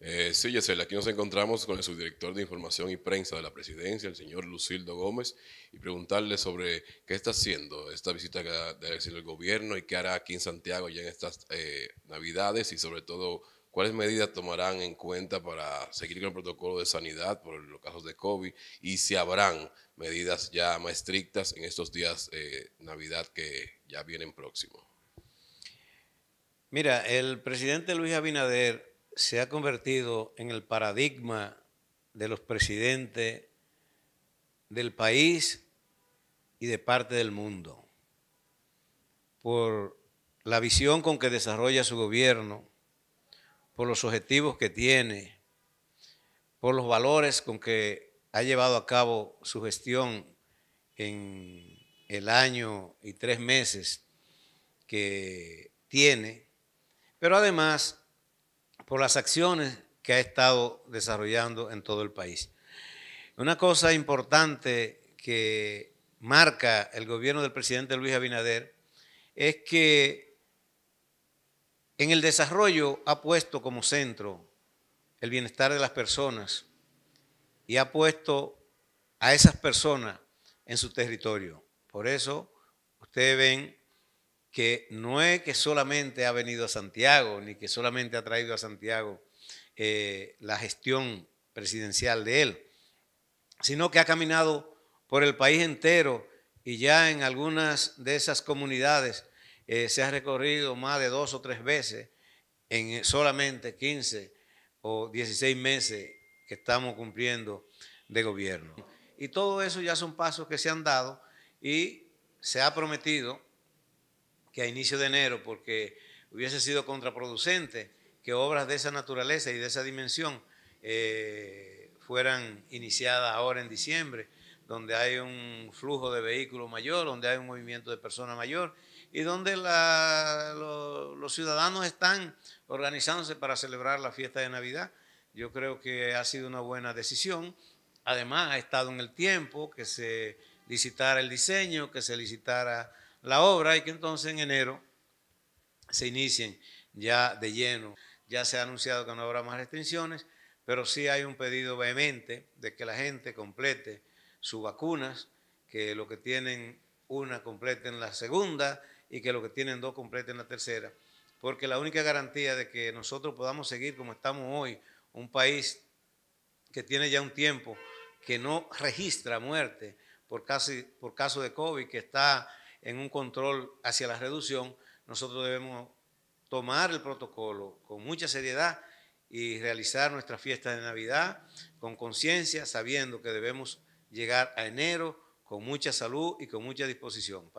Eh, sí, Yesel, aquí nos encontramos con el subdirector de Información y Prensa de la Presidencia, el señor Lucildo Gómez, y preguntarle sobre qué está haciendo esta visita que el gobierno y qué hará aquí en Santiago ya en estas eh, Navidades y sobre todo cuáles medidas tomarán en cuenta para seguir con el protocolo de sanidad por los casos de COVID y si habrán medidas ya más estrictas en estos días eh, Navidad que ya vienen próximos. Mira, el presidente Luis Abinader se ha convertido en el paradigma de los presidentes del país y de parte del mundo por la visión con que desarrolla su gobierno, por los objetivos que tiene, por los valores con que ha llevado a cabo su gestión en el año y tres meses que tiene, pero además por las acciones que ha estado desarrollando en todo el país. Una cosa importante que marca el gobierno del presidente Luis Abinader es que en el desarrollo ha puesto como centro el bienestar de las personas y ha puesto a esas personas en su territorio. Por eso ustedes ven que no es que solamente ha venido a Santiago, ni que solamente ha traído a Santiago eh, la gestión presidencial de él, sino que ha caminado por el país entero y ya en algunas de esas comunidades eh, se ha recorrido más de dos o tres veces en solamente 15 o 16 meses que estamos cumpliendo de gobierno. Y todo eso ya son pasos que se han dado y se ha prometido que a inicio de enero, porque hubiese sido contraproducente que obras de esa naturaleza y de esa dimensión eh, fueran iniciadas ahora en diciembre, donde hay un flujo de vehículos mayor, donde hay un movimiento de personas mayor y donde los ciudadanos están organizándose para celebrar la fiesta de Navidad. Yo creo que ha sido una buena decisión. Además, ha estado en el tiempo que se licitara el diseño, que se licitara la obra y que entonces en enero se inicien ya de lleno. Ya se ha anunciado que no habrá más restricciones, pero sí hay un pedido vehemente de que la gente complete sus vacunas, que lo que tienen una completen la segunda y que lo que tienen dos completen la tercera, porque la única garantía de que nosotros podamos seguir como estamos hoy, un país que tiene ya un tiempo que no registra muerte por, casi, por caso de COVID, que está en un control hacia la reducción, nosotros debemos tomar el protocolo con mucha seriedad y realizar nuestra fiesta de Navidad con conciencia, sabiendo que debemos llegar a enero con mucha salud y con mucha disposición.